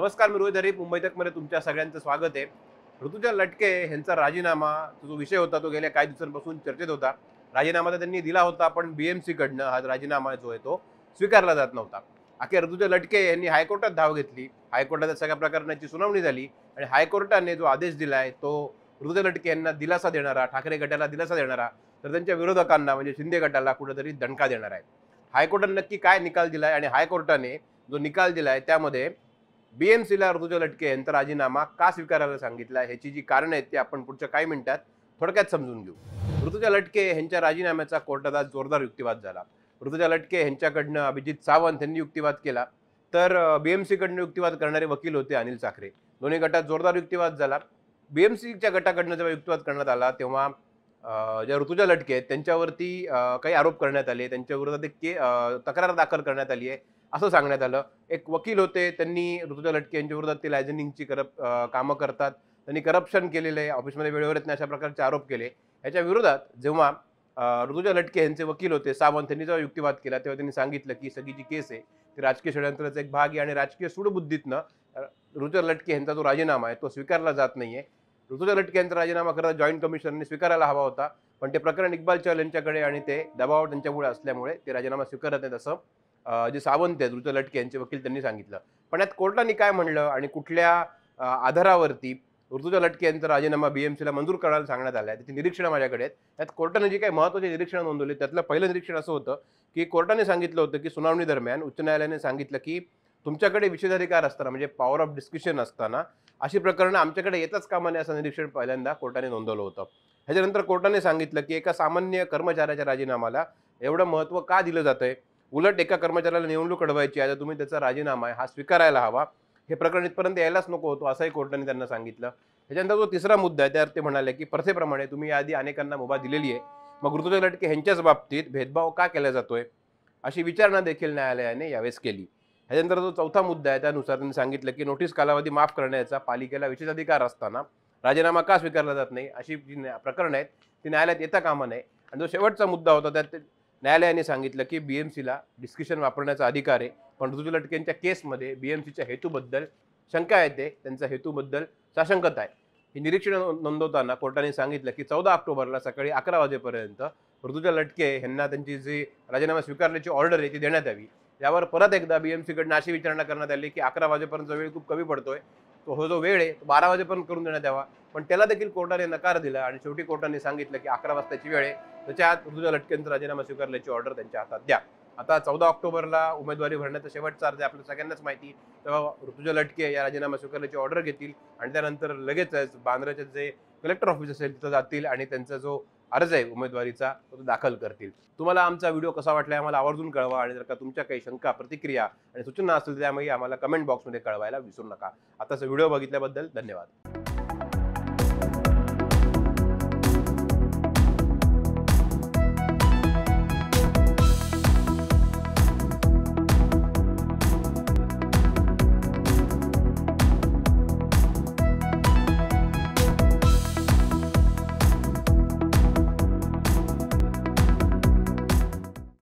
नमस्कार मी रोहित हरी मुंबई तकमध्ये तुमच्या सगळ्यांचं स्वागत आहे ऋतुजा लटके यांचा राजीनामा जो विषय होता तो गेल्या काही दिवसांपासून चर्चेत होता राजीनामा तर त्यांनी दिला होता पण बी एम सीकडनं हा राजीनामा जो आहे तो स्वीकारला जात नव्हता अखेर ऋतुजा लटके यांनी हायकोर्टात धाव घेतली हायकोर्टात सगळ्या प्रकरणाची सुनावणी झाली आणि हायकोर्टाने जो आदेश दिला आहे तो ऋतुजा लटके यांना दिलासा देणारा ठाकरे गटाला दिलासा देणारा तर त्यांच्या विरोधकांना म्हणजे शिंदे गटाला कुठेतरी दणका देणार आहे हायकोर्टाने नक्की काय निकाल दिला आहे आणि हायकोर्टाने जो निकाल दिला आहे त्यामध्ये बीएमसीला ऋतुजा लटके यांचा राजीनामा का स्वीकारायला सांगितला ह्याची जी कारण आहेत ती आपण पुढच्या काही मिनिटात थोडक्यात समजून घेऊ ऋतुजा लटके यांच्या राजीनाम्याचा कोर्टात आज जोरदार युक्तिवाद झाला ऋतुजा लटके यांच्याकडनं अभिजित सावंत यांनी युक्तिवाद केला तर बीएमसीकडनं युक्तिवाद करणारे वकील होते अनिल साखरे दोन्ही गटात जोरदार युक्तिवाद झाला बीएमसीच्या गटाकडनं जेव्हा युक्तिवाद करण्यात आला तेव्हा ज्या ऋतुजा लटके आहेत त्यांच्यावरती काही आरोप करण्यात आले त्यांच्याविरोधात एक के तक्रार दाखल करण्यात आली आहे असं सांगण्यात आलं एक वकील होते त्यांनी ऋतुजा लटके यांच्या विरोधात ते लायझनिंगची करप कामं करतात त्यांनी करप्शन केलेलं आहे ऑफिसमध्ये वेळेवर येत नाही अशा प्रकारचे आरोप केले याच्या विरोधात जेव्हा ऋतुजा लटके यांचे वकील होते सावंत त्यांनी जेव्हा युक्तिवाद केला तेव्हा त्यांनी सांगितलं की सगळी जी केस आहे ती राजकीय षडयंत्राचा एक भाग आहे आणि राजकीय सूडबुद्धीतनं ऋतुजा लटके यांचा जो राजीनामा आहे तो स्वीकारला जात नाही आहे ऋतुजा लटके यांचा राजीनामा खरं जॉईंट कमिशनरने स्वीकारायला हवा होता पण ते प्रकरण इक्बाल चहल यांच्याकडे आणि ते दबाव त्यांच्यामुळे असल्यामुळे ते राजीनामा स्वीकारत नाहीत असं जे सावंत आहेत ऋतू लटके यांचे वकील त्यांनी सांगितलं पण यात कोर्टाने काय म्हणलं आणि कुठल्या आधारावरती ऋतुजा लटके यांचा राजीनामा बीएमसीला मंजूर करायला सांगण्यात आला आहे त्याची निरीक्षणं माझ्याकडे आहेत त्यात कोर्टाने जे काही महत्त्वाचे निरीक्षण नोंदवले त्यातलं पहिलं निरीक्षण असं होतं की कोर्टाने सांगितलं होतं की सुनावणी दरम्यान उच्च न्यायालयाने सांगितलं की तुमच्याकडे विशेषाधिकार असताना म्हणजे पॉवर ऑफ डिस्क्रिप्शन असताना अशी प्रकरणं आमच्याकडे येतच कामा नये असं निरीक्षण पहिल्यांदा कोर्टाने नोंदवलं होतं ह्याच्यानंतर कोर्टाने सांगितलं की एका सामान्य कर्मचाऱ्याच्या राजीनामाला एवढं महत्त्व का दिलं जातं आहे उलट एका कर्मचाऱ्याला निवडणूक अडवायची आहे तर तुम्ही त्याचा राजीनामा आहे हा स्वीकारायला हवा हे प्रकरण इथपर्यंत यायलाच नको होतो असंही कोर्टाने त्यांना सांगितलं त्याच्यानंतर जो तिसरा मुद्दा आहे त्यावर ते म्हणाले की प्रथेप्रमाणे तुम्ही आधी अनेकांना मुभा दिलेली आहे मग ऋतुजा लटके ह्यांच्याच बाबतीत भेदभाव का केला जातोय अशी विचारणा देखील न्यायालयाने यावेळेस केली ह्याच्यानंतर जो चौथा मुद्दा आहे त्यानुसार त्यांनी सांगितलं की नोटीस कालावधी माफ करण्याचा पालिकेला विशेष अधिकार असताना राजीनामा का स्वीकारला जात नाही अशी जी प्रकरणं आहेत ती न्यायालयात येता कामा नये आणि जो शेवटचा मुद्दा होता त्यात न्यायालयाने सांगितलं की बी एम सीला डिस्क्रिप्शन वापरण्याचा अधिकार आहे पण ऋतुजा लटकेंच्या केसमध्ये बी एम सीच्या हेतूबद्दल शंका येते त्यांचा हेतूबद्दल साशंकता आहे हे निरीक्षण नोंदवताना कोर्टाने सांगितलं की चौदा ऑक्टोबरला सकाळी अकरा वाजेपर्यंत ऋतुजा लटके यांना त्यांची जी राजीनामा स्वीकारण्याची ऑर्डर आहे ती देण्यात यावी यावर परत एकदा बी एम अशी विचारणा करण्यात आली की अकरा वाजेपर्यंत वेळ खूप कमी पडतोय तो हो जो वेळ आहे तो बारा वाजेपर्यंत करून देण्यात यावा पण त्याला देखील कोर्टाने नकार दिला आणि शेवटी कोर्टाने सांगितलं की अकरा वाजताची वेळ आहे त्याच्यात ऋतुजा ऋतुजा लटकेंचा राजीनामा स्वीकारल्याची ऑर्डर त्यांच्या हातात द्या आता चौदा ऑक्टोबरला उमेदवारी भरण्याचा शेवटचा अर्ज आपल्या सगळ्यांनाच माहिती तेव्हा ऋतुजा लटके या राजीनामा स्वीकारल्याची ऑर्डर घेतील आणि त्यानंतर लगेचच बांद्राचे जे कलेक्टर ऑफिस असेल तिथं जातील आणि त्यांचा जो अर्ज आहे उमेदवारीचा तो दाखल करतील तुम्हाला आमचा व्हिडिओ कसा वाटला आम्हाला आवर्जून कळवा आणि जर का तुमच्या काही शंका प्रतिक्रिया आणि सूचना असतील त्यामुळे आम्हाला कमेंट बॉक्समध्ये कळवायला विसरू नका आताचा व्हिडिओ बघितल्याबद्दल धन्यवाद